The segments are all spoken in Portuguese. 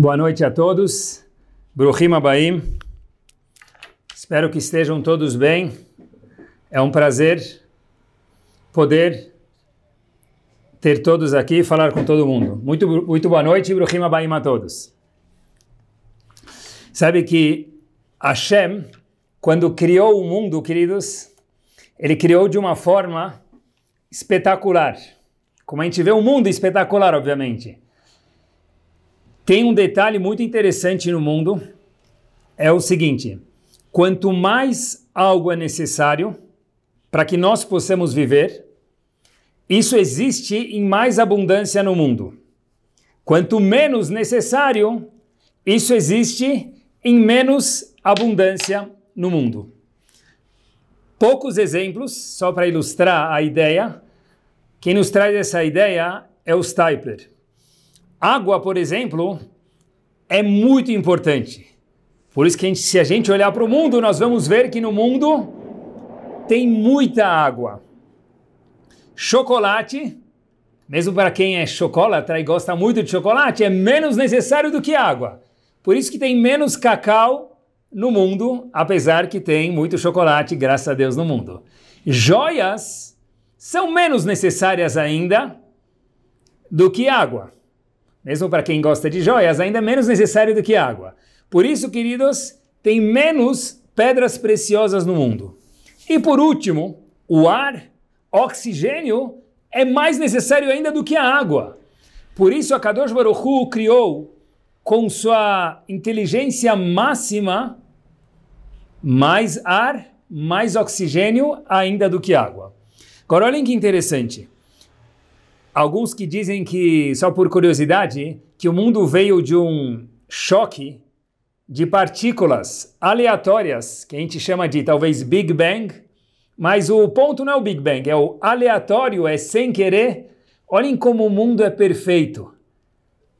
Boa noite a todos. Bruhima Baim. Espero que estejam todos bem. É um prazer poder ter todos aqui e falar com todo mundo. Muito, muito boa noite, Bruhima Baim a todos. Sabe que Hashem, quando criou o mundo, queridos, ele criou de uma forma espetacular. Como a gente vê o um mundo espetacular, obviamente tem um detalhe muito interessante no mundo, é o seguinte: quanto mais algo é necessário para que nós possamos viver, isso existe em mais abundância no mundo. Quanto menos necessário, isso existe em menos abundância no mundo. Poucos exemplos, só para ilustrar a ideia. Quem nos traz essa ideia é o Stipler. Água, por exemplo, é muito importante. Por isso que a gente, se a gente olhar para o mundo, nós vamos ver que no mundo tem muita água. Chocolate, mesmo para quem é chocolatra e gosta muito de chocolate, é menos necessário do que água. Por isso que tem menos cacau no mundo, apesar que tem muito chocolate, graças a Deus, no mundo. Joias são menos necessárias ainda do que água mesmo para quem gosta de joias, ainda é menos necessário do que água. Por isso, queridos, tem menos pedras preciosas no mundo. E por último, o ar, oxigênio, é mais necessário ainda do que a água. Por isso, a Kadosh Baruch criou, com sua inteligência máxima, mais ar, mais oxigênio ainda do que água. Agora, olhem que interessante. Alguns que dizem que, só por curiosidade, que o mundo veio de um choque de partículas aleatórias, que a gente chama de talvez Big Bang, mas o ponto não é o Big Bang, é o aleatório, é sem querer. Olhem como o mundo é perfeito.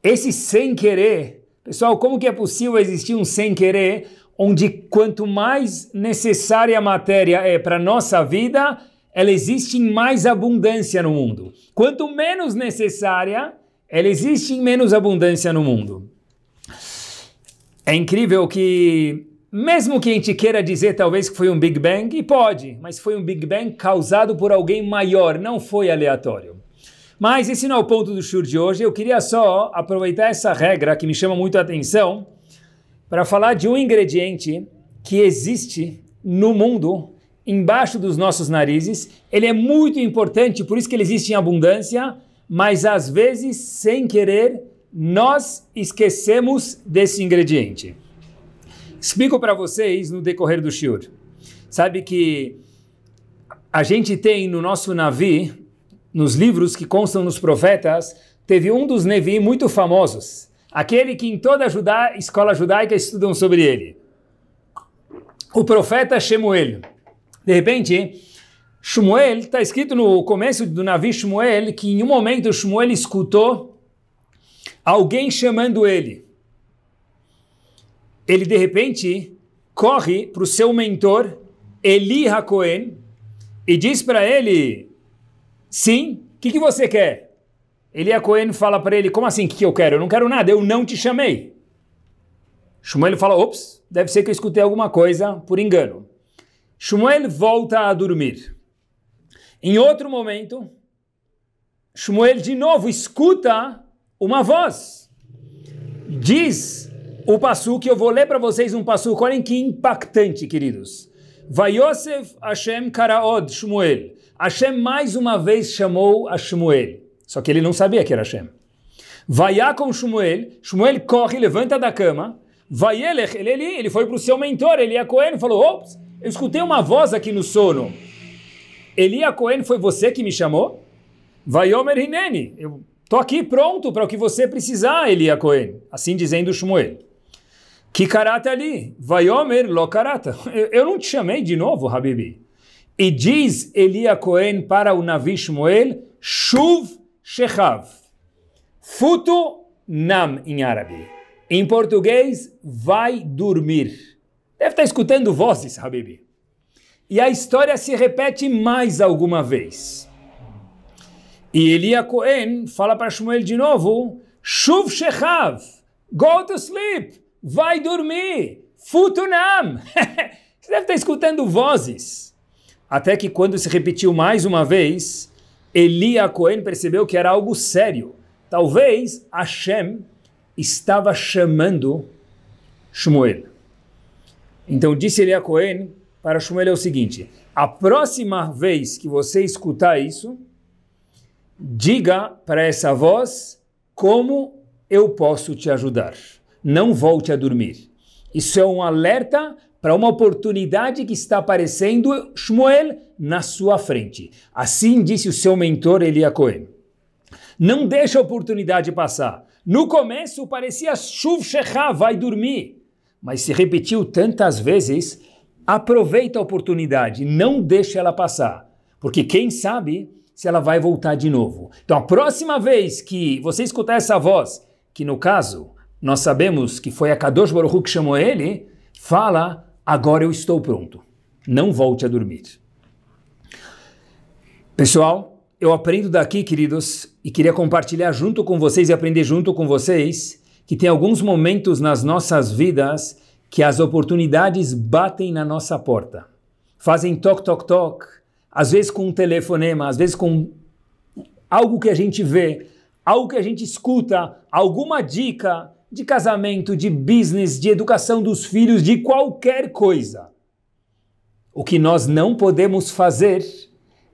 Esse sem querer, pessoal, como que é possível existir um sem querer onde quanto mais necessária a matéria é para nossa vida, ela existe em mais abundância no mundo. Quanto menos necessária, ela existe em menos abundância no mundo. É incrível que, mesmo que a gente queira dizer talvez que foi um Big Bang, e pode, mas foi um Big Bang causado por alguém maior, não foi aleatório. Mas esse não é o ponto do show de hoje. Eu queria só aproveitar essa regra que me chama muito a atenção para falar de um ingrediente que existe no mundo embaixo dos nossos narizes. Ele é muito importante, por isso que ele existe em abundância, mas às vezes, sem querer, nós esquecemos desse ingrediente. Explico para vocês no decorrer do shiur. Sabe que a gente tem no nosso navi, nos livros que constam nos profetas, teve um dos Nevi muito famosos, aquele que em toda a escola judaica estudam sobre ele. O profeta Shemuel. De repente, Shmuel, está escrito no começo do navio Shmuel, que em um momento Shmuel escutou alguém chamando ele. Ele, de repente, corre para o seu mentor, Eli HaKohen, e diz para ele, sim, o que, que você quer? Eli HaKohen fala para ele, como assim, o que, que eu quero? Eu não quero nada, eu não te chamei. Shmuel fala, ops, deve ser que eu escutei alguma coisa por engano. Shmuel volta a dormir. Em outro momento, Shmuel de novo escuta uma voz. Diz o passu que eu vou ler para vocês um passu. Olhem que impactante, queridos. Vayosef Hashem Karaod Shmuel. Hashem mais uma vez chamou a Shmuel. Só que ele não sabia que era Hashem. com Shmuel. Shmuel corre, levanta da cama. Vaielech, ele, ele, ele foi para o seu mentor, ele ia com ele, falou: ops, eu escutei uma voz aqui no sono. Elia Cohen, foi você que me chamou? Vaiomer Hineni, eu tô aqui pronto para o que você precisar, Elia Cohen. Assim dizendo Shmuel. Que karata ali? Vaiomer lo karata. Eu não te chamei de novo, Habibi. E diz Elia Cohen para o Navi Shmuel, Shuv Shechav. Futo nam em árabe. Em português, vai dormir. Deve estar tá escutando vozes, Habib. E a história se repete mais alguma vez. E Elia Cohen fala para Shmuel de novo: Shuv Shechav, go to sleep, vai dormir, futunam. Você deve estar tá escutando vozes. Até que quando se repetiu mais uma vez, Elia Cohen percebeu que era algo sério. Talvez Hashem estava chamando Shmuel. Então disse ele a Cohen para Shmuel é o seguinte: a próxima vez que você escutar isso, diga para essa voz como eu posso te ajudar. Não volte a dormir. Isso é um alerta para uma oportunidade que está aparecendo, Shmuel, na sua frente. Assim disse o seu mentor Elia Cohen. Não deixe a oportunidade passar. No começo parecia Shuv shechá, vai dormir mas se repetiu tantas vezes, aproveita a oportunidade, não deixe ela passar, porque quem sabe se ela vai voltar de novo. Então a próxima vez que você escutar essa voz, que no caso nós sabemos que foi a Kadosh Baruch que chamou ele, fala, agora eu estou pronto, não volte a dormir. Pessoal, eu aprendo daqui, queridos, e queria compartilhar junto com vocês e aprender junto com vocês que tem alguns momentos nas nossas vidas que as oportunidades batem na nossa porta. Fazem toc, toc, toc, às vezes com um telefonema, às vezes com algo que a gente vê, algo que a gente escuta, alguma dica de casamento, de business, de educação dos filhos, de qualquer coisa. O que nós não podemos fazer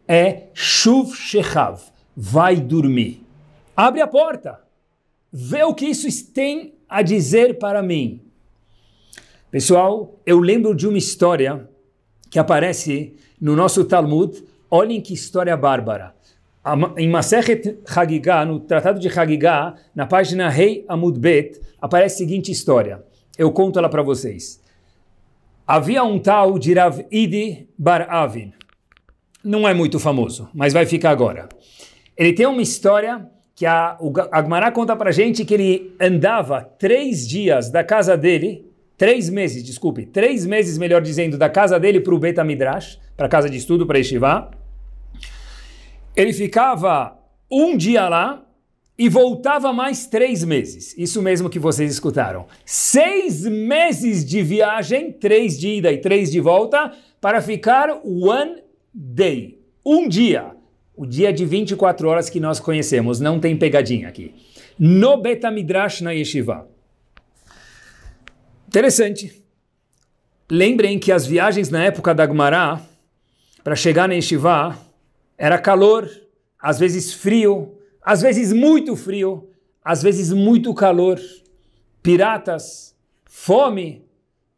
é shuv shechav, vai dormir. Abre a porta. Vê o que isso tem a dizer para mim. Pessoal, eu lembro de uma história que aparece no nosso Talmud. Olhem que história bárbara. Em Maseret Hagigah, no Tratado de Hagigah, na página Rei Amud Bet, aparece a seguinte história. Eu conto ela para vocês. Havia um tal de Rav Idi Bar Avin. Não é muito famoso, mas vai ficar agora. Ele tem uma história que a, Agmará conta pra gente que ele andava três dias da casa dele, três meses, desculpe, três meses, melhor dizendo, da casa dele para o Beta Midrash, para casa de estudo, para Yeshiva. Ele ficava um dia lá e voltava mais três meses. Isso mesmo que vocês escutaram. Seis meses de viagem, três de ida e três de volta, para ficar one day, um dia o dia de 24 horas que nós conhecemos, não tem pegadinha aqui. No Betamidrash na Yeshiva. Interessante. Lembrem que as viagens na época da Gumará, para chegar na Yeshiva, era calor, às vezes frio, às vezes muito frio, às vezes muito calor, piratas, fome.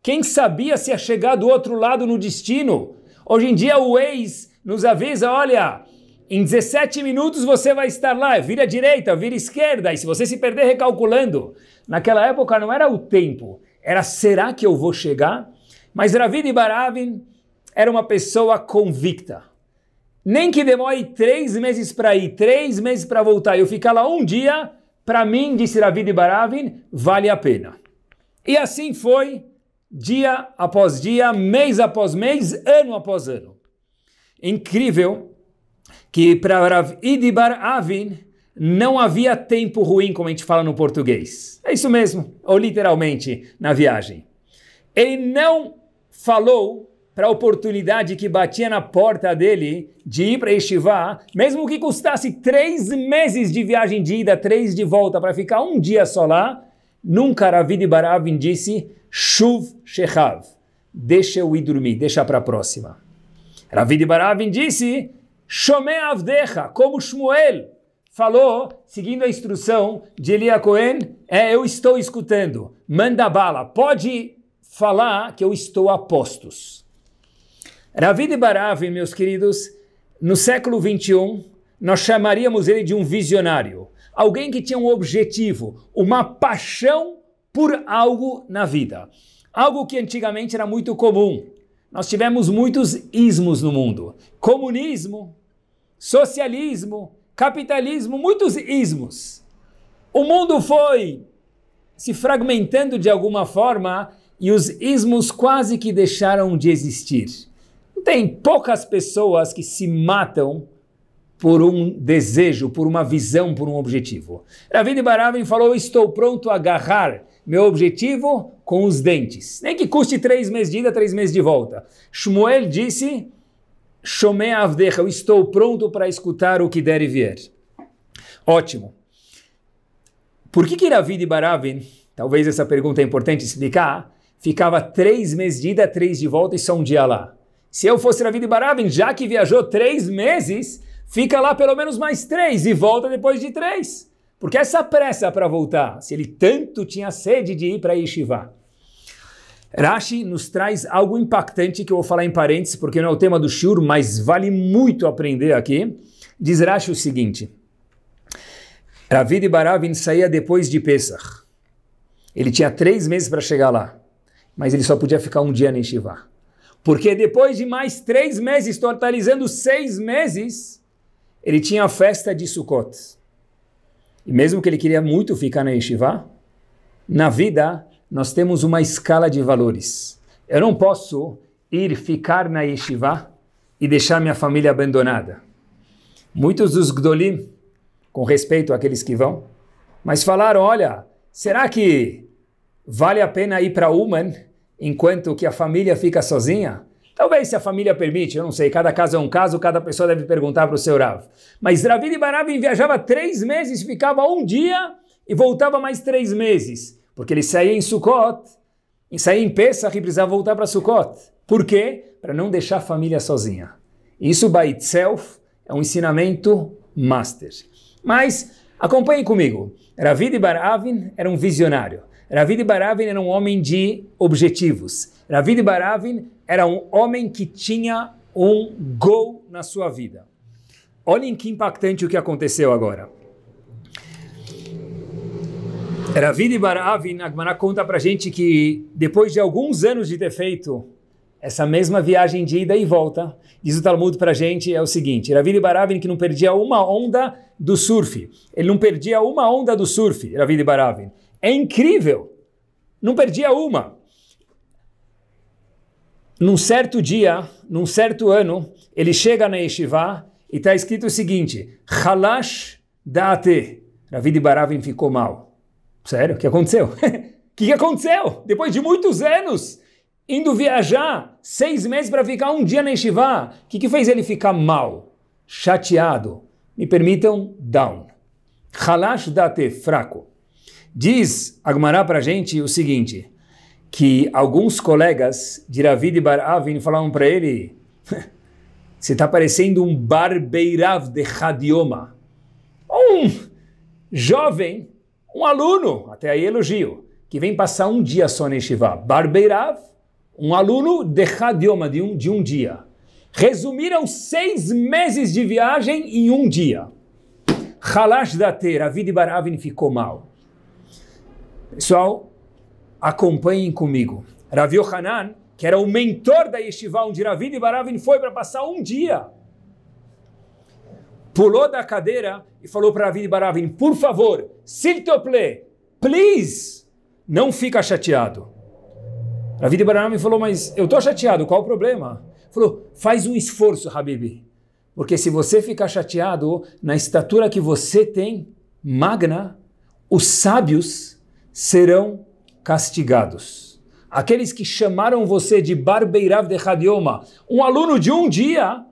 Quem sabia se ia chegar do outro lado no destino? Hoje em dia o ex nos avisa, olha, em 17 minutos você vai estar lá, vira direita, vira esquerda, e se você se perder recalculando, naquela época não era o tempo, era será que eu vou chegar? Mas Ravine Baravin era uma pessoa convicta. Nem que demore três meses para ir, três meses para voltar, eu ficar lá um dia, para mim, disse Ravine Baravin, vale a pena. E assim foi, dia após dia, mês após mês, ano após ano. Incrível que para Rav Idibar Avin não havia tempo ruim, como a gente fala no português. É isso mesmo, ou literalmente, na viagem. Ele não falou para a oportunidade que batia na porta dele de ir para Estivá, mesmo que custasse três meses de viagem de ida, três de volta, para ficar um dia só lá, nunca Ravid Avin disse Shuv Shechav, deixa eu ir dormir, deixa para a próxima. Ravid Avin disse Shomé Avdecha, como Shmuel falou, seguindo a instrução de Elia Cohen, é eu estou escutando, manda bala, pode falar que eu estou a postos. Ravid Barav, meus queridos, no século 21, nós chamaríamos ele de um visionário, alguém que tinha um objetivo, uma paixão por algo na vida. Algo que antigamente era muito comum. Nós tivemos muitos ismos no mundo. Comunismo, socialismo, capitalismo, muitos ismos. O mundo foi se fragmentando de alguma forma e os ismos quase que deixaram de existir. Tem poucas pessoas que se matam por um desejo, por uma visão, por um objetivo. Ravine Baravin falou: Estou pronto a agarrar meu objetivo com os dentes. Nem que custe três meses de ida, três meses de volta. Shmuel disse: Shomé Avdecha, eu estou pronto para escutar o que der e vier. Ótimo. Por que que Ravid e Baravin, talvez essa pergunta é importante explicar, ficava três meses de ida, três de volta e só um dia lá? Se eu fosse Ravid e Baravin, já que viajou três meses, fica lá pelo menos mais três e volta depois de três. Porque essa pressa para voltar, se ele tanto tinha sede de ir para Yeshiva? Rashi nos traz algo impactante que eu vou falar em parênteses, porque não é o tema do Shur, mas vale muito aprender aqui. Diz Rashi o seguinte: Ravid Baravin saía depois de Pesach. Ele tinha três meses para chegar lá, mas ele só podia ficar um dia em Shivá. Porque depois de mais três meses, totalizando seis meses, ele tinha a festa de Sukkot. E mesmo que ele queria muito ficar na Yeshiva, na vida nós temos uma escala de valores. Eu não posso ir ficar na yeshiva e deixar minha família abandonada. Muitos dos Gdolim, com respeito àqueles que vão, mas falaram: olha, será que vale a pena ir para Uman enquanto que a família fica sozinha? Talvez se a família permite, eu não sei, cada caso é um caso, cada pessoa deve perguntar para o seu Rav. Mas e Barav viajava três meses, ficava um dia e voltava mais três meses. Porque ele saía em Sukkot, saía em Pesach e precisava voltar para Sukkot. Por quê? Para não deixar a família sozinha. Isso, by itself, é um ensinamento master. Mas, acompanhem comigo. Ravid Baravin era um visionário. Ravid Baravin era um homem de objetivos. Ravid Baravin era um homem que tinha um gol na sua vida. Olhem que impactante o que aconteceu agora. Ravidi Baravin Agmará conta pra gente que depois de alguns anos de ter feito essa mesma viagem de ida e volta, diz o Talmud pra gente, é o seguinte, Ravid Baravin que não perdia uma onda do surf, ele não perdia uma onda do surf, Ravid Baravin. É incrível, não perdia uma. Num certo dia, num certo ano, ele chega na Yeshiva e está escrito o seguinte, Halash Da'ate, Ravid Baravin ficou mal. Sério? O que aconteceu? O que, que aconteceu? Depois de muitos anos indo viajar, seis meses para ficar um dia na Yeshiva, o que, que fez ele ficar mal? Chateado. Me permitam, down. Halash date fraco. Diz Agumará para a gente o seguinte, que alguns colegas de Ravid e Bar Avin falavam para ele, você está parecendo um barbeirav de radioma. um jovem um aluno, até aí elogio, que vem passar um dia só na Yeshiva, Barbeirav, um aluno de radioma de um, de um dia. Resumiram seis meses de viagem em um dia. Halash Dater, a Baravin ficou mal. Pessoal, acompanhem comigo. Ravi Yohanan, que era o mentor da Yeshiva, onde Ravid Baravin foi para passar um dia pulou da cadeira e falou para Ravi Baravin, por favor, s'il te plaît, please, não fica chateado. Ravi Baravin falou, mas eu estou chateado, qual o problema? Falou, faz um esforço, Habib, porque se você ficar chateado na estatura que você tem, magna, os sábios serão castigados. Aqueles que chamaram você de Barbeirav de Hadioma, um aluno de um dia,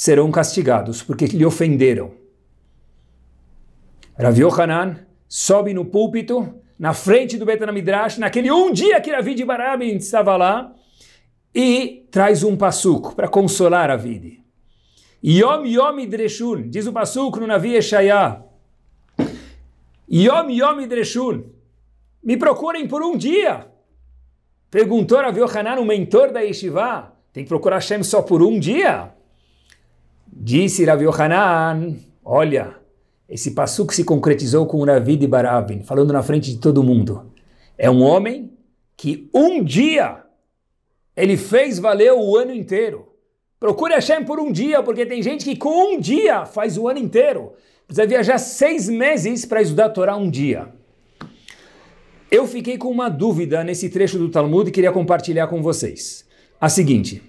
serão castigados, porque lhe ofenderam. Ravi Yohanan sobe no púlpito, na frente do Betanamidrash, naquele um dia que Ravid Barabin estava lá, e traz um passuco para consolar Ravi. Yom Yom Dreshun, diz o passuco no Navi Eshayah. Yom Yom Dreshun, me procurem por um dia. Perguntou Ravi Yohanan, o mentor da Yeshiva, tem que procurar Hashem só por um dia? Disse Rav Yohanan, olha, esse passuco se concretizou com Ravi de Barabin, falando na frente de todo mundo. É um homem que um dia ele fez valer o ano inteiro. Procure Hashem por um dia, porque tem gente que com um dia faz o ano inteiro. Precisa viajar seis meses para estudar a Torá um dia. Eu fiquei com uma dúvida nesse trecho do Talmud e queria compartilhar com vocês. A seguinte,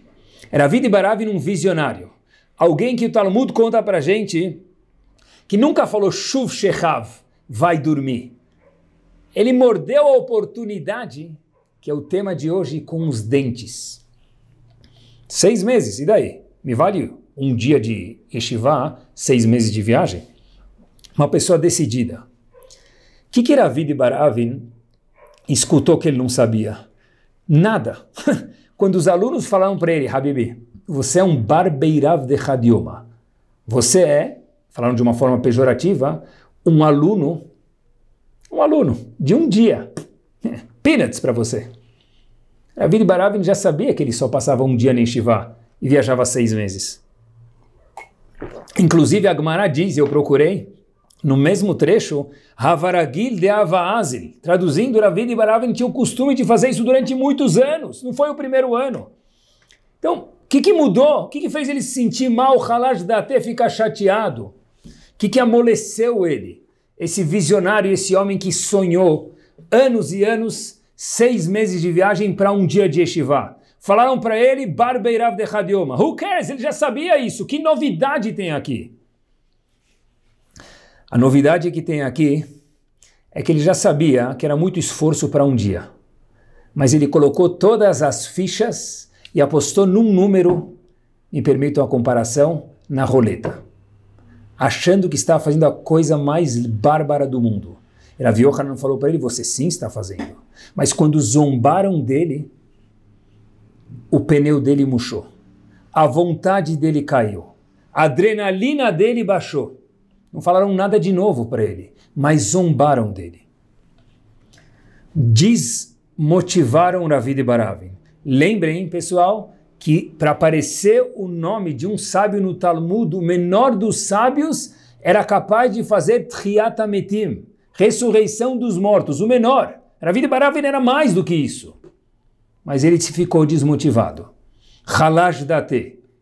Ravi de Barabin um visionário Alguém que o Talmud conta pra gente que nunca falou Shuv Shechav, vai dormir. Ele mordeu a oportunidade, que é o tema de hoje, com os dentes. Seis meses, e daí? Me vale um dia de Yeshiva, seis meses de viagem? Uma pessoa decidida. O que, que Ravid Baravin escutou que ele não sabia? Nada. Quando os alunos falaram para ele, Habibi, você é um barbeirav de Hadioma. Você é, falando de uma forma pejorativa, um aluno, um aluno de um dia. Peanuts para você. Ravir Baravin já sabia que ele só passava um dia em Shivá e viajava seis meses. Inclusive, a Agmará diz, eu procurei, no mesmo trecho, Havaragil de Avaazil, traduzindo, Ravir Baravin tinha o costume de fazer isso durante muitos anos, não foi o primeiro ano. Então, que, que mudou? O que, que fez ele se sentir mal, Halash até ficar chateado? O que, que amoleceu ele? Esse visionário, esse homem que sonhou anos e anos, seis meses de viagem para um dia de Yeshiva. Falaram para ele, Barbeirav de Hadioma. Who cares? Ele já sabia isso. Que novidade tem aqui? A novidade que tem aqui é que ele já sabia que era muito esforço para um dia. Mas ele colocou todas as fichas e apostou num número, me permitam a comparação, na roleta, achando que estava fazendo a coisa mais bárbara do mundo. Rav não falou para ele: Você sim está fazendo. Mas quando zombaram dele, o pneu dele murchou, a vontade dele caiu, a adrenalina dele baixou. Não falaram nada de novo para ele, mas zombaram dele. Desmotivaram Ravi de Baravim. Lembrem, pessoal, que para aparecer o nome de um sábio no Talmud, o menor dos sábios era capaz de fazer Tchiat metim, ressurreição dos mortos, o menor. era vida Baravin era mais do que isso. Mas ele ficou desmotivado. Halash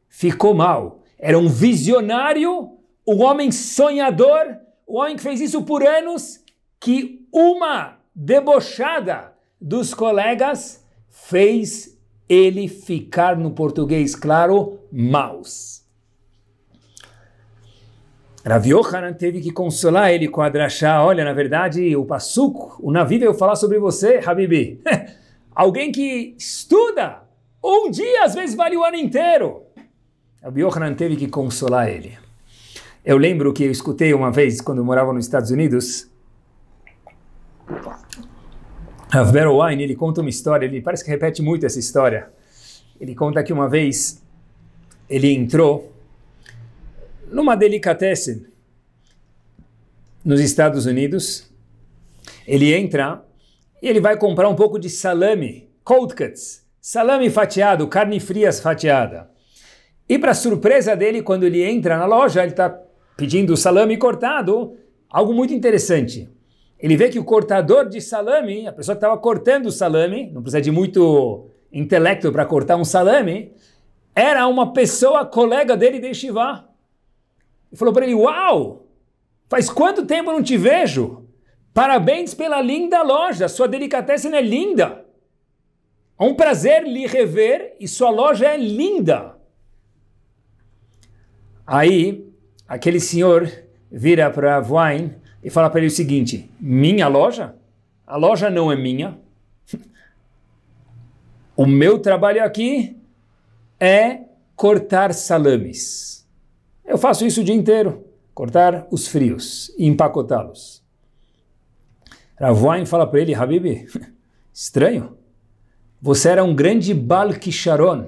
ficou mal. Era um visionário, um homem sonhador, o um homem que fez isso por anos, que uma debochada dos colegas fez ele ficar no português claro maus. Rav teve que consolar ele com a drachá. Olha, na verdade, o Passuco, o navio veio falar sobre você, Habibi. Alguém que estuda um dia, às vezes vale o ano inteiro. Rav teve que consolar ele. Eu lembro que eu escutei uma vez, quando eu morava nos Estados Unidos, Rav Wine, ele conta uma história, ele parece que repete muito essa história. Ele conta que uma vez ele entrou numa delicatesse nos Estados Unidos. Ele entra e ele vai comprar um pouco de salame, cold cuts, salame fatiado, carne fria fatiada. E para surpresa dele, quando ele entra na loja, ele está pedindo salame cortado, algo muito interessante. Ele vê que o cortador de salame, a pessoa que estava cortando o salame, não precisa de muito intelecto para cortar um salame, era uma pessoa colega dele de Shivá. E falou para ele: Uau! Faz quanto tempo não te vejo? Parabéns pela linda loja, sua delicatessen é linda. É um prazer lhe rever e sua loja é linda. Aí, aquele senhor vira para Wine e fala para ele o seguinte: minha loja? A loja não é minha. O meu trabalho aqui é cortar salames. Eu faço isso o dia inteiro, cortar os frios e empacotá-los. Ravoin fala para ele, Habib, estranho, você era um grande Balkisharon,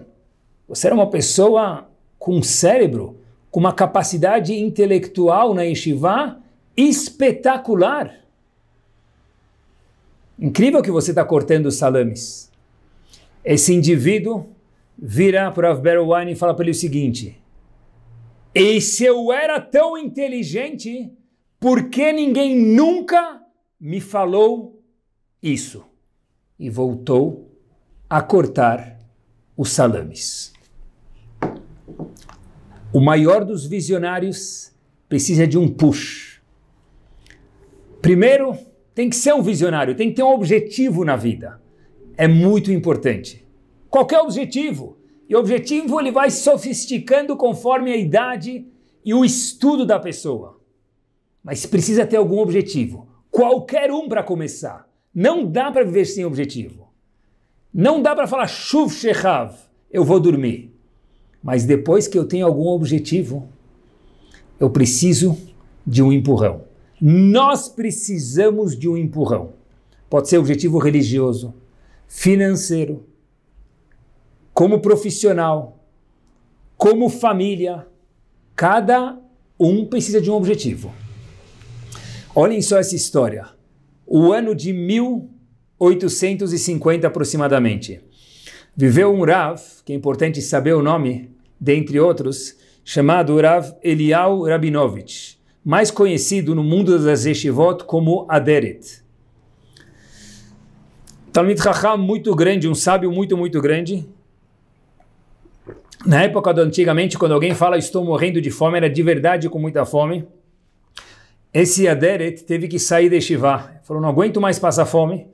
você era uma pessoa com cérebro, com uma capacidade intelectual na Yeshiva espetacular. Incrível que você está cortando os salames. Esse indivíduo vira para o Wine e fala para ele o seguinte: E se eu era tão inteligente, por que ninguém nunca me falou isso? E voltou a cortar os salames. O maior dos visionários precisa de um push Primeiro, tem que ser um visionário, tem que ter um objetivo na vida. É muito importante. Qualquer objetivo. E o objetivo ele vai sofisticando conforme a idade e o estudo da pessoa. Mas precisa ter algum objetivo. Qualquer um para começar. Não dá para viver sem objetivo. Não dá para falar shuv shechav, eu vou dormir. Mas depois que eu tenho algum objetivo, eu preciso de um empurrão. Nós precisamos de um empurrão. Pode ser objetivo religioso, financeiro, como profissional, como família. Cada um precisa de um objetivo. Olhem só essa história. O ano de 1850 aproximadamente. Viveu um Rav, que é importante saber o nome, dentre outros, chamado Rav Elial Rabinovich mais conhecido no mundo das yeshivot como Aderet. Talmid Chacham muito grande, um sábio muito, muito grande. Na época do antigamente, quando alguém fala estou morrendo de fome, era de verdade com muita fome. Esse Aderet teve que sair de Yeshiva. Falou, não aguento mais passar fome.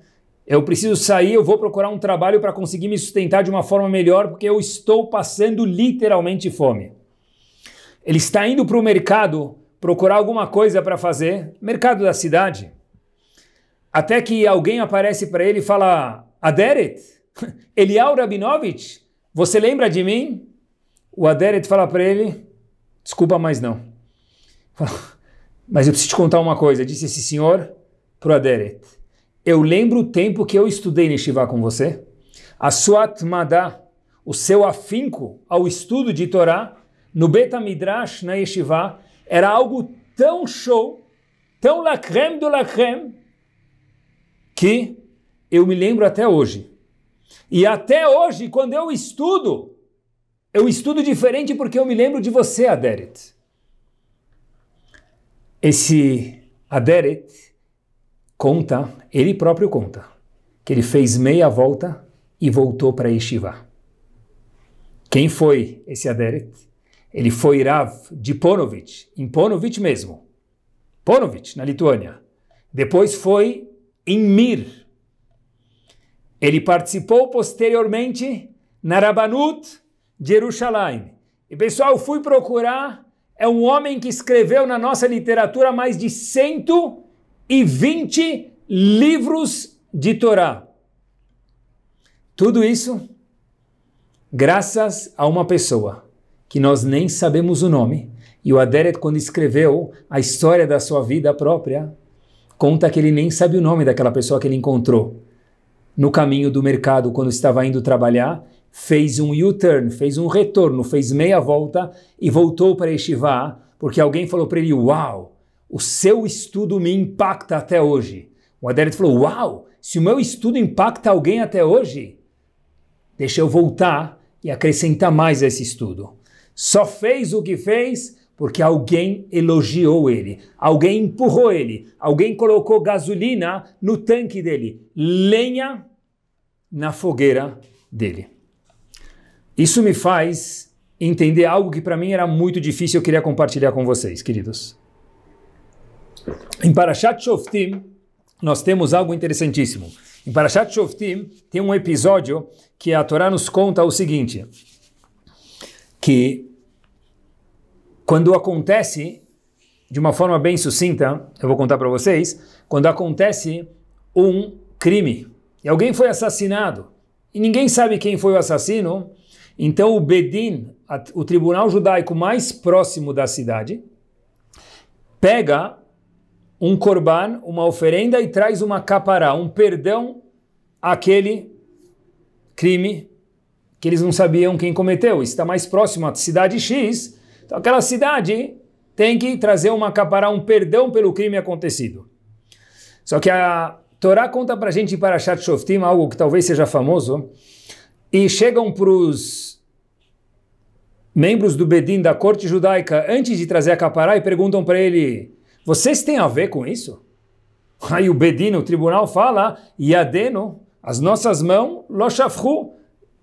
Eu preciso sair, eu vou procurar um trabalho para conseguir me sustentar de uma forma melhor, porque eu estou passando literalmente fome. Ele está indo para o mercado procurar alguma coisa para fazer, mercado da cidade. Até que alguém aparece para ele e fala: Aderet, Eliau Rabinovich, você lembra de mim? O Aderet fala para ele: Desculpa, mas não. Mas eu preciso te contar uma coisa, disse esse senhor para o Aderet. Eu lembro o tempo que eu estudei Neshivá com você. A sua atmada, o seu afinco ao estudo de Torá, no Beta Midrash, na Yeshivá, era algo tão show, tão la creme de la creme, que eu me lembro até hoje. E até hoje, quando eu estudo, eu estudo diferente porque eu me lembro de você, Aderet. Esse Aderet conta, ele próprio conta, que ele fez meia volta e voltou para Yeshiva. Quem foi esse Aderet? Ele foi Rav de Ponovich, em Ponovich mesmo. Ponovich, na Lituânia. Depois foi em Mir. Ele participou posteriormente na Rabanut de Jerusalém. E pessoal, fui procurar, é um homem que escreveu na nossa literatura mais de 120 livros de Torá. Tudo isso graças a uma pessoa que nós nem sabemos o nome. E o Aderet, quando escreveu a história da sua vida própria, conta que ele nem sabe o nome daquela pessoa que ele encontrou. No caminho do mercado, quando estava indo trabalhar, fez um U-turn, fez um retorno, fez meia volta e voltou para Estivá, porque alguém falou para ele: Uau, o seu estudo me impacta até hoje. O Aderet falou: Uau, se o meu estudo impacta alguém até hoje, deixa eu voltar e acrescentar mais a esse estudo. Só fez o que fez porque alguém elogiou ele, alguém empurrou ele, alguém colocou gasolina no tanque dele, lenha na fogueira dele. Isso me faz entender algo que para mim era muito difícil, eu queria compartilhar com vocês, queridos. Em Parashat Shoftim, nós temos algo interessantíssimo. Em Parashat Shoftim, tem um episódio que a Torá nos conta o seguinte: que quando acontece, de uma forma bem sucinta, eu vou contar para vocês, quando acontece um crime e alguém foi assassinado e ninguém sabe quem foi o assassino, então o Bedin, o tribunal judaico mais próximo da cidade, pega um korban, uma oferenda e traz uma capará, um perdão àquele crime que eles não sabiam quem cometeu. Está mais próximo à cidade X, então aquela cidade tem que trazer uma capará, um perdão pelo crime acontecido. Só que a Torá conta para a gente para Shat Shoftim algo que talvez seja famoso, e chegam para os membros do Bedim da corte judaica antes de trazer a capará e perguntam para ele: vocês têm a ver com isso? Aí o Bedim, o tribunal, fala: Yadeno, as nossas mãos, lo shafru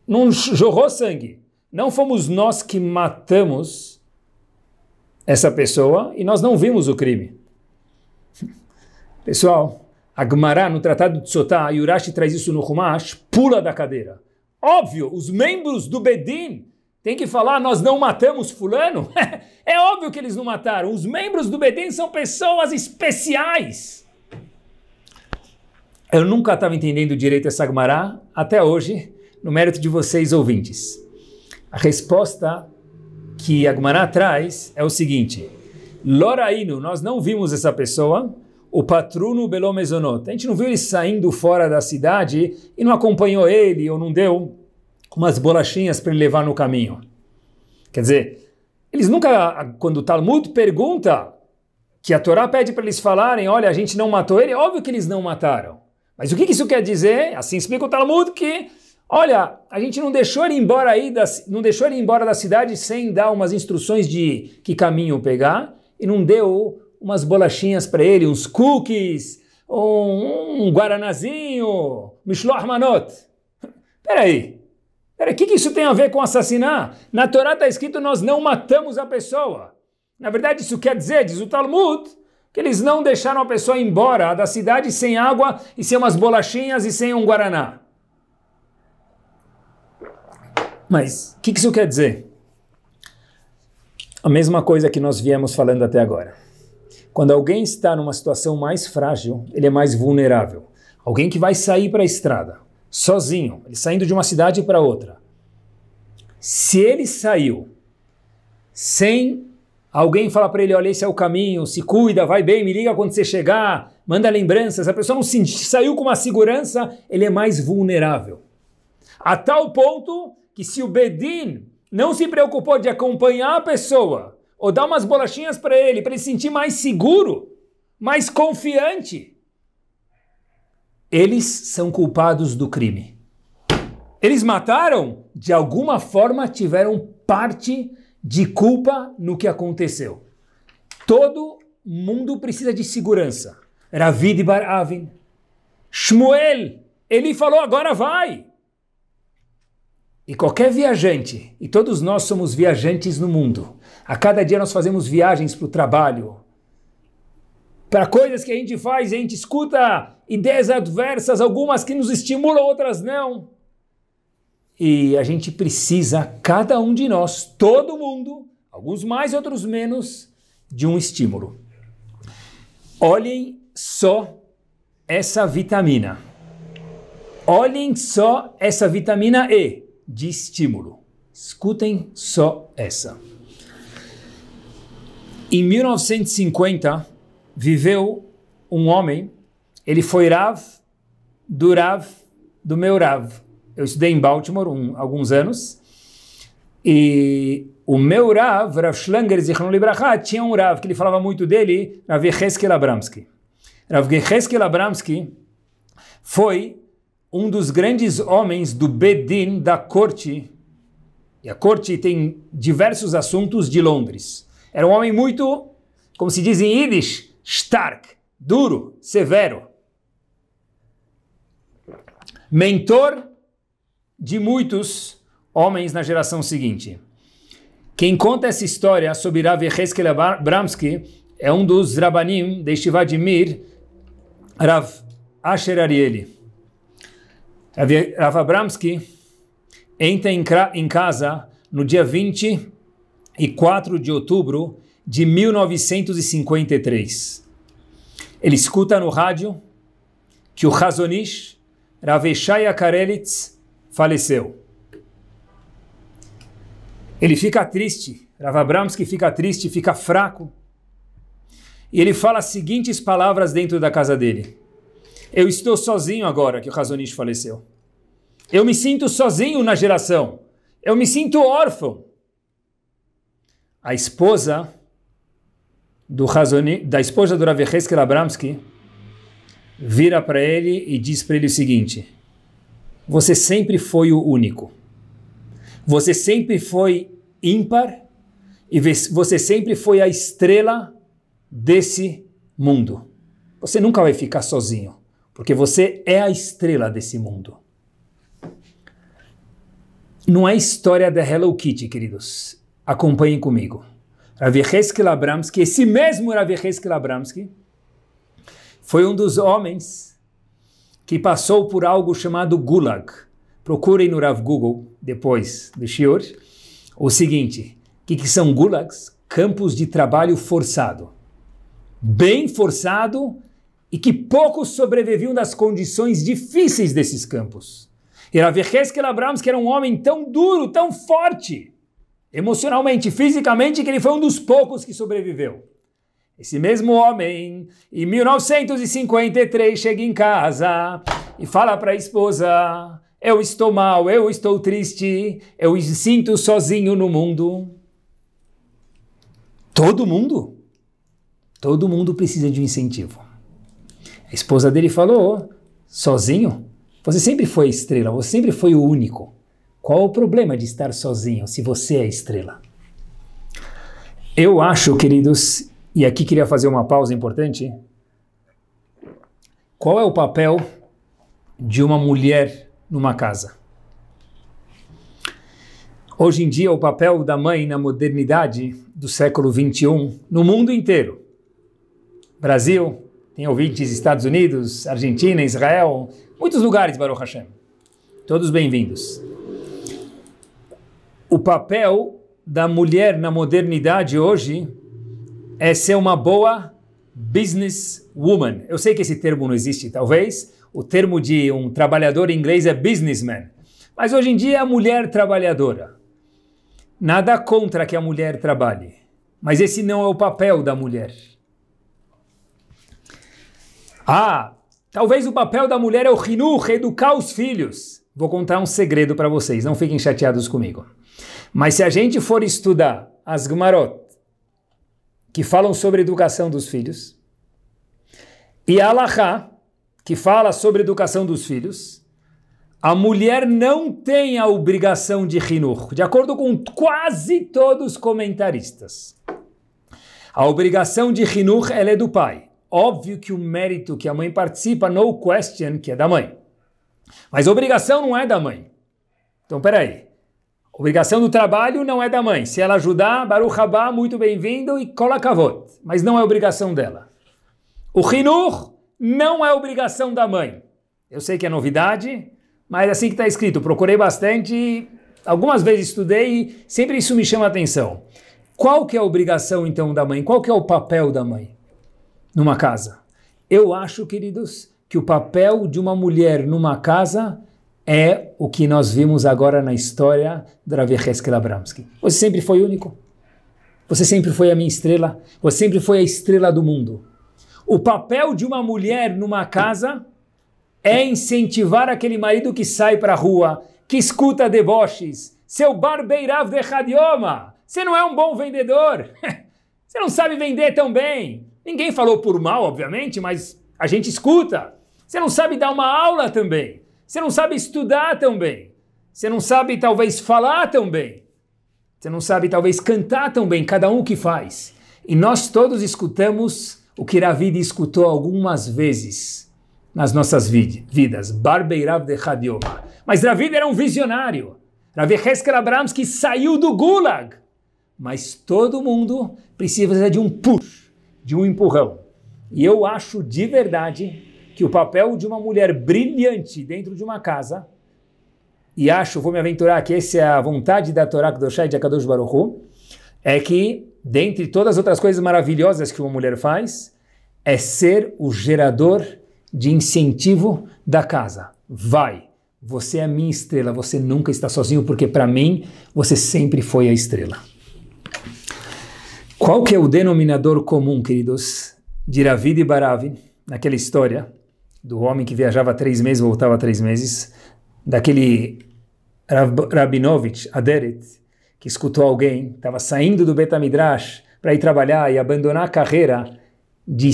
não jorrou sangue. Não fomos nós que matamos essa pessoa e nós não vimos o crime. Pessoal, Agmará, no Tratado de Sotá, e Urashi traz isso no Humash, pula da cadeira. Óbvio, os membros do Bedin têm que falar, nós não matamos fulano. é óbvio que eles não mataram. Os membros do Bedin são pessoas especiais. Eu nunca estava entendendo direito essa Agmará, até hoje, no mérito de vocês, ouvintes. A resposta que Agmará traz é o seguinte: Loraíno, nós não vimos essa pessoa, o patruno Belomezonot. A gente não viu ele saindo fora da cidade e não acompanhou ele ou não deu umas bolachinhas para ele levar no caminho. Quer dizer, eles nunca, quando o Talmud pergunta que a Torá pede para eles falarem, olha, a gente não matou ele, óbvio que eles não mataram. Mas o que isso quer dizer? Assim explica o Talmud que Olha, a gente não deixou ele embora aí, da, não deixou ele embora da cidade sem dar umas instruções de que caminho pegar e não deu umas bolachinhas para ele, uns cookies, um, um guaranazinho, mishloach manot. Peraí, peraí, o que, que isso tem a ver com assassinar? Na Torá está escrito nós não matamos a pessoa. Na verdade isso quer dizer, diz o Talmud, que eles não deixaram a pessoa embora da cidade sem água e sem umas bolachinhas e sem um guaraná. Mas o que, que isso quer dizer? A mesma coisa que nós viemos falando até agora. Quando alguém está numa situação mais frágil, ele é mais vulnerável. Alguém que vai sair para a estrada, sozinho, ele saindo de uma cidade para outra. Se ele saiu sem alguém falar para ele: olha, esse é o caminho, se cuida, vai bem, me liga quando você chegar, manda lembranças. A pessoa não se, saiu com uma segurança, ele é mais vulnerável. A tal ponto que se o Bedin não se preocupou de acompanhar a pessoa ou dar umas bolachinhas para ele, para ele se sentir mais seguro, mais confiante, eles são culpados do crime. Eles mataram, de alguma forma tiveram parte de culpa no que aconteceu. Todo mundo precisa de segurança. Ravid Bar Avin, Shmuel, ele falou agora vai. E qualquer viajante, e todos nós somos viajantes no mundo, a cada dia nós fazemos viagens para o trabalho, para coisas que a gente faz, a gente escuta ideias adversas, algumas que nos estimulam, outras não. E a gente precisa, cada um de nós, todo mundo, alguns mais, outros menos, de um estímulo. Olhem só essa vitamina. Olhem só essa vitamina E de estímulo. Escutem só essa. Em 1950, viveu um homem, ele foi Rav do Rav, do meu Rav. Eu estudei em Baltimore um, alguns anos, e o meu Rav, Rav Schlanger Zichron Libraha, tinha um Rav que ele falava muito dele, Rav Yecheskel Abramsky. Rav Yecheskel Abramsky foi um dos grandes homens do Bedin da corte, e a corte tem diversos assuntos de Londres. Era um homem muito, como se diz em Yiddish, stark, duro, severo. Mentor de muitos homens na geração seguinte. Quem conta essa história sobre Rav Yecheskel é um dos Rabanim de Shivadimir, Rav Asher Arieli. Rav Abramsky entra em casa no dia 24 de outubro de 1953. Ele escuta no rádio que o Razonish Raveshaya Karelitz faleceu. Ele fica triste, Rav Abramsky fica triste, fica fraco. E ele fala as seguintes palavras dentro da casa dele. Eu estou sozinho agora que o Razonish faleceu. Eu me sinto sozinho na geração. Eu me sinto órfão. A esposa do Razoni, da esposa do Rav Abramsky vira para ele e diz para ele o seguinte: Você sempre foi o único. Você sempre foi ímpar e você sempre foi a estrela desse mundo. Você nunca vai ficar sozinho porque você é a estrela desse mundo. Não é história da Hello Kitty, queridos. Acompanhem comigo. Ravihesky Labramsky, esse mesmo Ravihesky Labramsky, foi um dos homens que passou por algo chamado Gulag. Procurem no Rav Google, depois do Shior, o seguinte, o que, que são Gulags? Campos de trabalho forçado. Bem forçado, e que poucos sobreviviam das condições difíceis desses campos. Rav Heskel Abrams, que era um homem tão duro, tão forte, emocionalmente, fisicamente, que ele foi um dos poucos que sobreviveu. Esse mesmo homem, em 1953, chega em casa e fala para a esposa: Eu estou mal, eu estou triste, eu me sinto sozinho no mundo. Todo mundo, todo mundo precisa de um incentivo. A esposa dele falou: sozinho? Você sempre foi estrela, você sempre foi o único. Qual o problema de estar sozinho se você é estrela? Eu acho, queridos, e aqui queria fazer uma pausa importante. Qual é o papel de uma mulher numa casa? Hoje em dia, o papel da mãe na modernidade do século XXI, no mundo inteiro, Brasil, tem ouvintes Estados Unidos, Argentina, Israel, muitos lugares, Baruch Hashem. Todos bem-vindos. O papel da mulher na modernidade hoje é ser uma boa business woman. Eu sei que esse termo não existe, talvez. O termo de um trabalhador em inglês é businessman. Mas hoje em dia é a mulher trabalhadora. Nada contra que a mulher trabalhe. Mas esse não é o papel da mulher. Ah, talvez o papel da mulher é o rinur, educar os filhos. Vou contar um segredo para vocês, não fiquem chateados comigo. Mas se a gente for estudar as Gumarot, que falam sobre educação dos filhos, e a Alahá, que fala sobre educação dos filhos, a mulher não tem a obrigação de rinur, de acordo com quase todos os comentaristas. A obrigação de rinur é do pai. Óbvio que o mérito que a mãe participa, no question, que é da mãe. Mas obrigação não é da mãe. Então, peraí. obrigação do trabalho não é da mãe. Se ela ajudar, Baruch Rabá, muito bem-vindo e cola kavod. Mas não é obrigação dela. O Hinur não é obrigação da mãe. Eu sei que é novidade, mas é assim que está escrito. Procurei bastante, algumas vezes estudei e sempre isso me chama a atenção. Qual que é a obrigação então da mãe? Qual que é o papel da mãe? numa casa. Eu acho, queridos, que o papel de uma mulher numa casa é o que nós vimos agora na história de Rav Heskel Você sempre foi único. Você sempre foi a minha estrela. Você sempre foi a estrela do mundo. O papel de uma mulher numa casa é incentivar aquele marido que sai para a rua, que escuta deboches. Seu barbeirav de radioma. Você não é um bom vendedor. Você não sabe vender tão bem. Ninguém falou por mal, obviamente, mas a gente escuta. Você não sabe dar uma aula também. Você não sabe estudar também. Você não sabe talvez falar também. Você não sabe talvez cantar também, cada um que faz. E nós todos escutamos o que Ravida escutou algumas vezes nas nossas vid vidas. Barbeirav de Hadioma. Mas Ravida era um visionário. Ravi Heskel que saiu do Gulag. Mas todo mundo precisa de um push de um empurrão. E eu acho de verdade que o papel de uma mulher brilhante dentro de uma casa, e acho, vou me aventurar que essa é a vontade da Torá Kedoshá e de Akadosh Baruch é que, dentre todas as outras coisas maravilhosas que uma mulher faz, é ser o gerador de incentivo da casa. Vai, você é a minha estrela, você nunca está sozinho, porque para mim você sempre foi a estrela. Qual que é o denominador comum, queridos, de Ravid e Baravi, naquela história do homem que viajava três meses, voltava três meses, daquele Rab Rabinovich Aderet, que escutou alguém, estava saindo do Betamidrash para ir trabalhar e abandonar a carreira de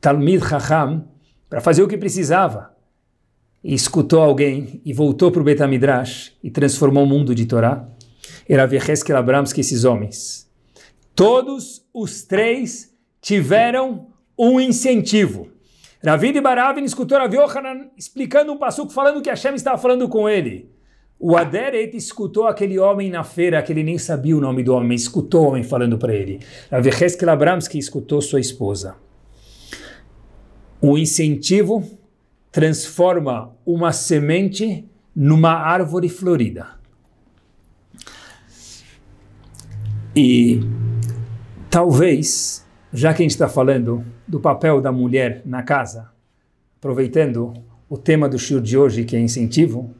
Talmid Raham para fazer o que precisava. E escutou alguém e voltou para o Betamidrash e transformou o mundo de Torá. Era Veheskel Abrams que esses homens Todos os três tiveram um incentivo. Ravid e Baravin escutou Rav Yohanan explicando um passuco, falando que Hashem estava falando com ele. O Aderet escutou aquele homem na feira, que ele nem sabia o nome do homem, escutou o homem falando para ele. Rav Heskel Abramski escutou sua esposa. O incentivo transforma uma semente numa árvore florida. E Talvez, já que a gente está falando do papel da mulher na casa, aproveitando o tema do show de hoje, que é incentivo,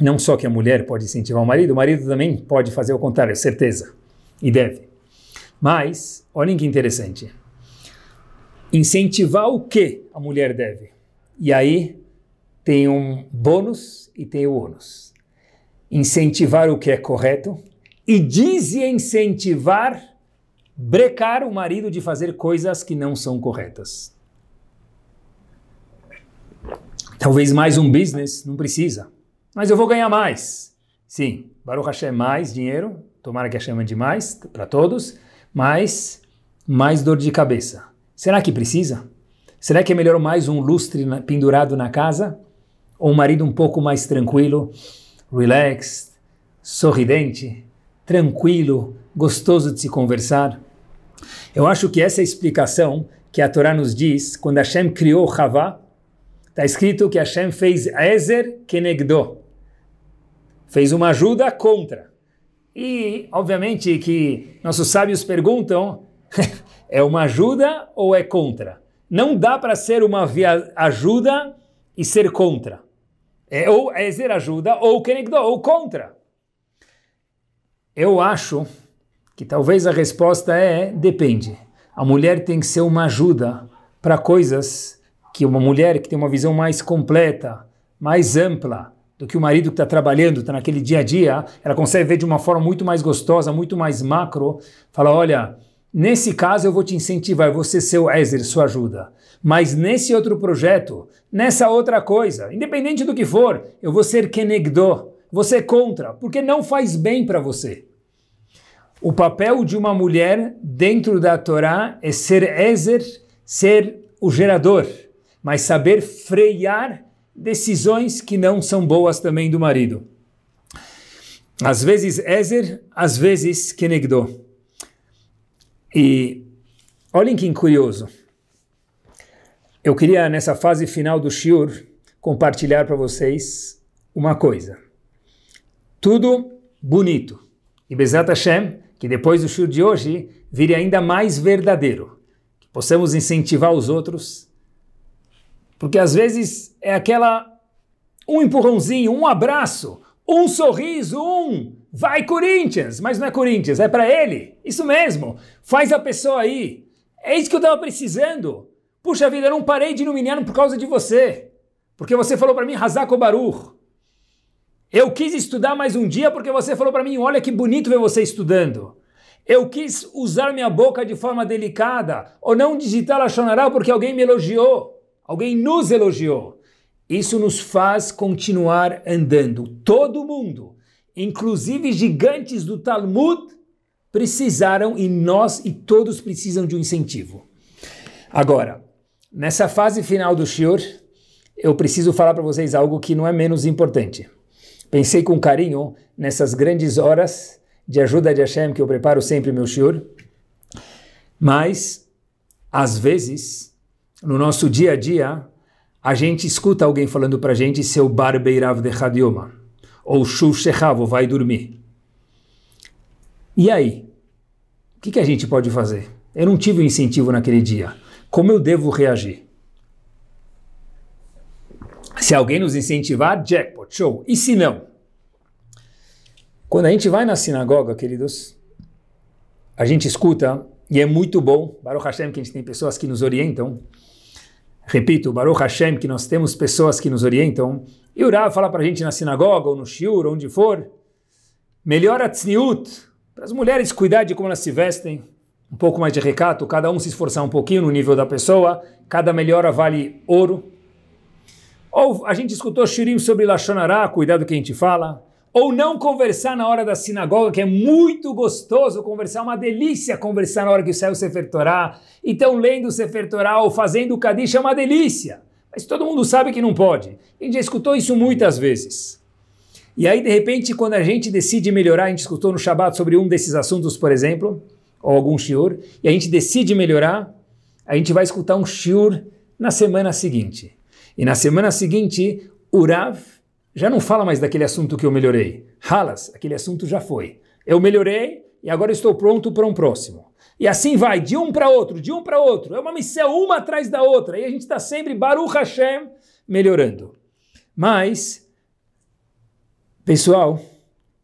não só que a mulher pode incentivar o marido, o marido também pode fazer o contrário, certeza, e deve. Mas, olhem que interessante. Incentivar o que a mulher deve? E aí tem um bônus e tem o ônus. Incentivar o que é correto e desincentivar brecar o marido de fazer coisas que não são corretas. Talvez mais um business, não precisa. Mas eu vou ganhar mais. Sim, Baruch Hashem, mais dinheiro, tomara que a chama de mais para todos, mas mais dor de cabeça. Será que precisa? Será que é melhor mais um lustre na, pendurado na casa? Ou um marido um pouco mais tranquilo, relaxed, sorridente, tranquilo, gostoso de se conversar? Eu acho que essa é a explicação que a Torá nos diz quando Hashem criou Havá. Está escrito que Hashem fez Ezer Kenegdo. Fez uma ajuda contra. E, obviamente, que nossos sábios perguntam: é uma ajuda ou é contra? Não dá para ser uma ajuda e ser contra. É ou Ezer ajuda ou Kenegdo, ou contra. Eu acho que talvez a resposta é depende. A mulher tem que ser uma ajuda para coisas que uma mulher que tem uma visão mais completa, mais ampla do que o marido que está trabalhando, está naquele dia a dia, ela consegue ver de uma forma muito mais gostosa, muito mais macro, fala, olha, Nesse caso, eu vou te incentivar, você ser o Ezer, sua ajuda. Mas nesse outro projeto, nessa outra coisa, independente do que for, eu vou ser Kenegdo, você contra, porque não faz bem para você. O papel de uma mulher dentro da Torá é ser Ezer, ser o gerador, mas saber frear decisões que não são boas também do marido. Às vezes Ezer, às vezes Kenegdo. E olhem que curioso. Eu queria, nessa fase final do Shiur, compartilhar para vocês uma coisa. Tudo bonito. E Bezat Hashem, que depois do show de hoje vire ainda mais verdadeiro, que possamos incentivar os outros, porque às vezes é aquela um empurrãozinho, um abraço, um sorriso, um vai Corinthians, mas não é Corinthians, é para ele. Isso mesmo. Faz a pessoa aí. É isso que eu estava precisando. Puxa vida, eu não parei de iluminar por causa de você. Porque você falou para mim, Hazako Baruch. Eu quis estudar mais um dia porque você falou para mim: olha que bonito ver você estudando. Eu quis usar minha boca de forma delicada ou não digitar Lachonará porque alguém me elogiou, alguém nos elogiou. Isso nos faz continuar andando. Todo mundo, inclusive gigantes do Talmud, precisaram e nós e todos precisam de um incentivo. Agora, nessa fase final do Shior, eu preciso falar para vocês algo que não é menos importante. Pensei com carinho nessas grandes horas de ajuda de Hashem que eu preparo sempre meu shiur, mas às vezes no nosso dia a dia a gente escuta alguém falando para a gente seu barbeirav de Hadioma ou shuv vai dormir. E aí, o que, que a gente pode fazer? Eu não tive um incentivo naquele dia. Como eu devo reagir? Se alguém nos incentivar, jackpot, show. E se não? Quando a gente vai na sinagoga, queridos, a gente escuta, e é muito bom, Baruch Hashem, que a gente tem pessoas que nos orientam. Repito, Baruch Hashem, que nós temos pessoas que nos orientam. E o Rav fala para a gente na sinagoga, ou no shiur, onde for, melhor a tzniut, para as mulheres cuidar de como elas se vestem, um pouco mais de recato, cada um se esforçar um pouquinho no nível da pessoa, cada melhora vale ouro. Ou a gente escutou Shirim sobre Lachonará, cuidado que a gente fala. Ou não conversar na hora da sinagoga, que é muito gostoso conversar, uma delícia conversar na hora que sai o Sefer Torá. Então, lendo o Sefer Torá ou fazendo o Kadish é uma delícia. Mas todo mundo sabe que não pode. A gente já escutou isso muitas vezes. E aí, de repente, quando a gente decide melhorar, a gente escutou no Shabat sobre um desses assuntos, por exemplo, ou algum shiur, e a gente decide melhorar, a gente vai escutar um shiur na semana seguinte. E na semana seguinte, Urav já não fala mais daquele assunto que eu melhorei. Halas, aquele assunto já foi. Eu melhorei e agora estou pronto para um próximo. E assim vai, de um para outro, de um para outro. É uma missão uma atrás da outra. E a gente está sempre, Baruch Hashem, melhorando. Mas, pessoal,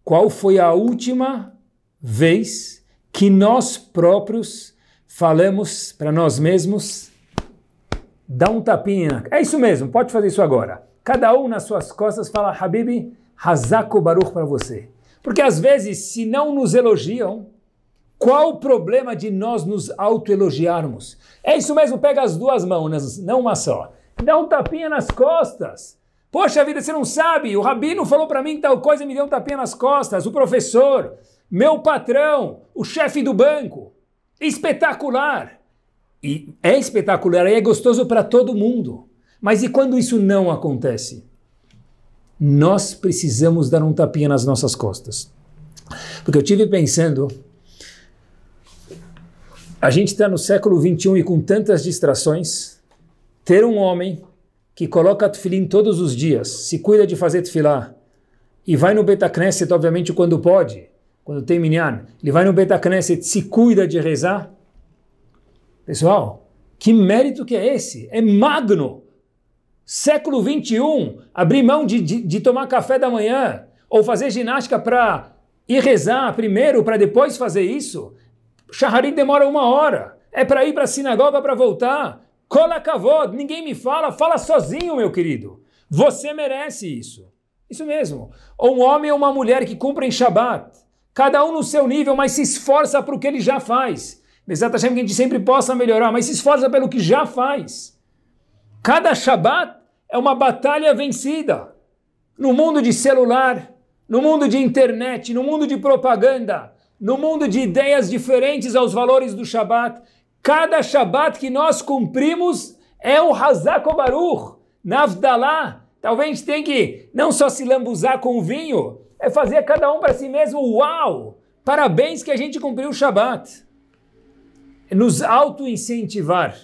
qual foi a última vez que nós próprios falamos para nós mesmos dá um tapinha. É isso mesmo, pode fazer isso agora. Cada um nas suas costas fala, Habib, Hazako Baruch para você. Porque às vezes, se não nos elogiam, qual o problema de nós nos autoelogiarmos? É isso mesmo, pega as duas mãos, não uma só. Dá um tapinha nas costas. Poxa vida, você não sabe, o rabino falou para mim tal coisa e me deu um tapinha nas costas. O professor, meu patrão, o chefe do banco. Espetacular! E é espetacular, e é gostoso para todo mundo. Mas e quando isso não acontece? Nós precisamos dar um tapinha nas nossas costas. Porque eu tive pensando, a gente está no século 21 e com tantas distrações, ter um homem que coloca tefilim todos os dias, se cuida de fazer tefilá, e vai no Betacneset, obviamente, quando pode, quando tem minyan, ele vai no Betacneset, se cuida de rezar, Pessoal, que mérito que é esse? É magno! Século XXI, abrir mão de, de, de tomar café da manhã ou fazer ginástica para ir rezar primeiro, para depois fazer isso. Shaharit demora uma hora. É para ir para a sinagoga para voltar. Cola kavod, ninguém me fala, fala sozinho, meu querido. Você merece isso. Isso mesmo. Ou um homem ou uma mulher que cumprem Shabat, cada um no seu nível, mas se esforça para o que ele já faz. Bezat Hashem, que a gente sempre possa melhorar, mas se esforça pelo que já faz. Cada Shabat é uma batalha vencida. No mundo de celular, no mundo de internet, no mundo de propaganda, no mundo de ideias diferentes aos valores do Shabat, cada Shabat que nós cumprimos é o Hazako Baruch, Navdalá. Talvez a gente tenha que não só se lambuzar com o vinho, é fazer cada um para si mesmo, uau! Parabéns que a gente cumpriu o Shabat. É nos auto-incentivar.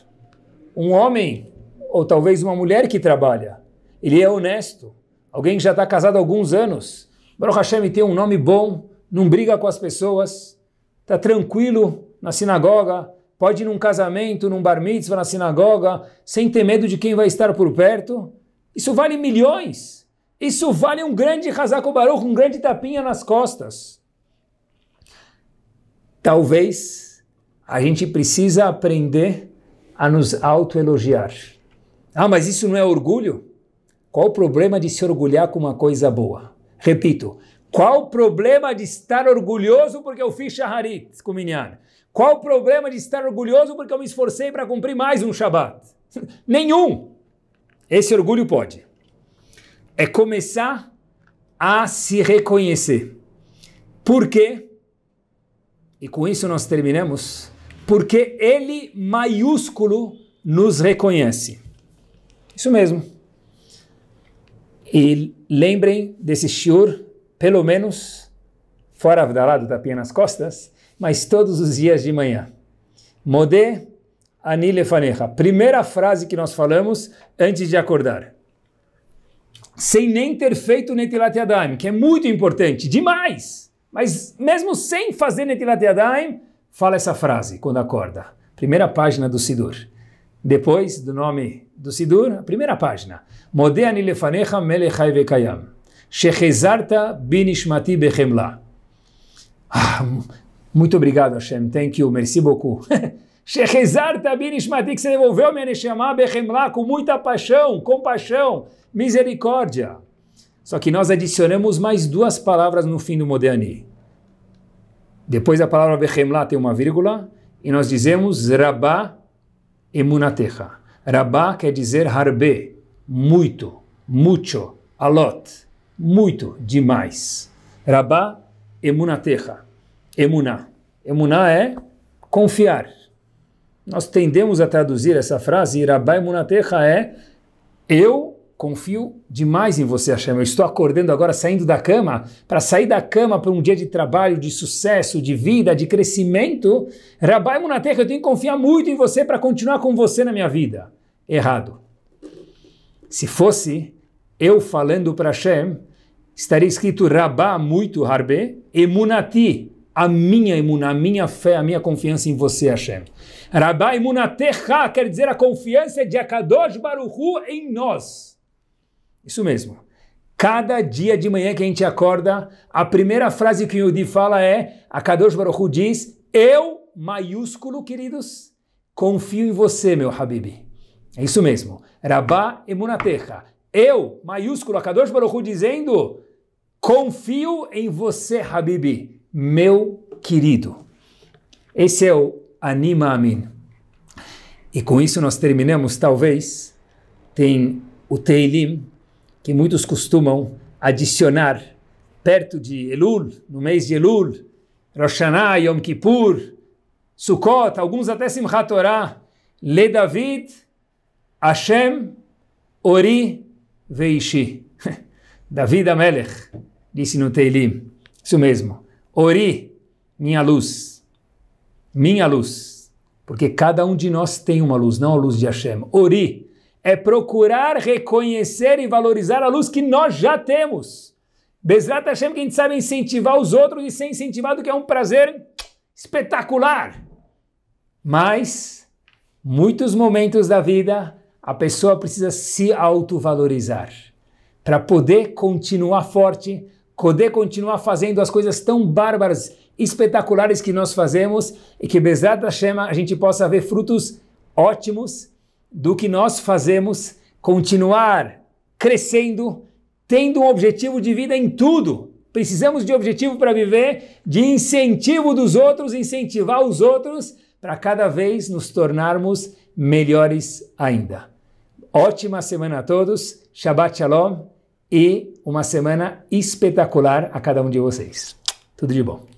Um homem, ou talvez uma mulher que trabalha, ele é honesto, alguém que já está casado há alguns anos, Baruch Hashem tem um nome bom, não briga com as pessoas, está tranquilo na sinagoga, pode ir num casamento, num bar mitzvah na sinagoga, sem ter medo de quem vai estar por perto. Isso vale milhões. Isso vale um grande casaco baruch, um grande tapinha nas costas. Talvez a gente precisa aprender a nos autoelogiar. Ah, mas isso não é orgulho? Qual o problema de se orgulhar com uma coisa boa? Repito, qual o problema de estar orgulhoso porque eu fiz shaharit com minyan? Qual o problema de estar orgulhoso porque eu me esforcei para cumprir mais um Shabat? Nenhum! Esse orgulho pode. É começar a se reconhecer. Por quê? E com isso nós terminamos porque ele maiúsculo nos reconhece. Isso mesmo. E lembrem desse shiur, pelo menos, fora da do tapinha nas costas, mas todos os dias de manhã. Modé anile Primeira frase que nós falamos antes de acordar. Sem nem ter feito Netilat Yadayim, que é muito importante, demais. Mas mesmo sem fazer Netilat Yadayim, fala essa frase quando acorda. Primeira página do Sidur. Depois do nome do Sidur, primeira página. Modeani lefanecha melechai vekayam. Shechezarta binishmati bechemla. Ah, muito obrigado, Hashem. Thank you. Merci beaucoup. Shechezarta binishmati, que você devolveu minha Neshama bechemla com muita paixão, compaixão, misericórdia. Só que nós adicionamos mais duas palavras no fim do Modéani. Depois da palavra Behemlá tem uma vírgula e nós dizemos Rabá emunatecha. Rabá quer dizer harbe, muito, mucho, lot, muito, demais. Rabá emunatecha, emuná. Emuná é confiar. Nós tendemos a traduzir essa frase, Rabá emunatecha é eu Confio demais em você, Hashem. Eu estou acordando agora, saindo da cama, para sair da cama para um dia de trabalho, de sucesso, de vida, de crescimento. Rabai Munatech, eu tenho que confiar muito em você para continuar com você na minha vida. Errado. Se fosse eu falando para Hashem, estaria escrito Rabá muito Harbe, Emunati, a minha emuna, a minha fé, a minha confiança em você, Hashem. Rabá Emunatecha quer dizer a confiança de Akadosh Baruchu em nós. Isso mesmo. Cada dia de manhã que a gente acorda, a primeira frase que o Yudi fala é: a Kadosh Baruchu diz, eu, maiúsculo, queridos, confio em você, meu Habib. É isso mesmo. Rabá Emunatecha. Eu, maiúsculo, a Kadosh Baruchu dizendo, confio em você, Habib, meu querido. Esse é o Anima Amin. E com isso nós terminamos, talvez. Tem o Teilim, que muitos costumam adicionar perto de Elul, no mês de Elul, Rosh Hashanah, Yom Kippur, Sukkot, alguns até Simchat Torah, Le David, Hashem, Ori, Veishi. David Amelech disse no Teilim, isso mesmo, Ori, minha luz, minha luz, porque cada um de nós tem uma luz, não a luz de Hashem. Ori, é procurar reconhecer e valorizar a luz que nós já temos. Bezrat Hashem, que a gente sabe incentivar os outros e ser incentivado, que é um prazer espetacular. Mas, muitos momentos da vida, a pessoa precisa se autovalorizar para poder continuar forte, poder continuar fazendo as coisas tão bárbaras, espetaculares que nós fazemos e que Bezrat Hashem a gente possa ver frutos ótimos do que nós fazemos continuar crescendo, tendo um objetivo de vida em tudo. Precisamos de objetivo para viver, de incentivo dos outros, incentivar os outros para cada vez nos tornarmos melhores ainda. Ótima semana a todos, Shabbat Shalom e uma semana espetacular a cada um de vocês. Tudo de bom.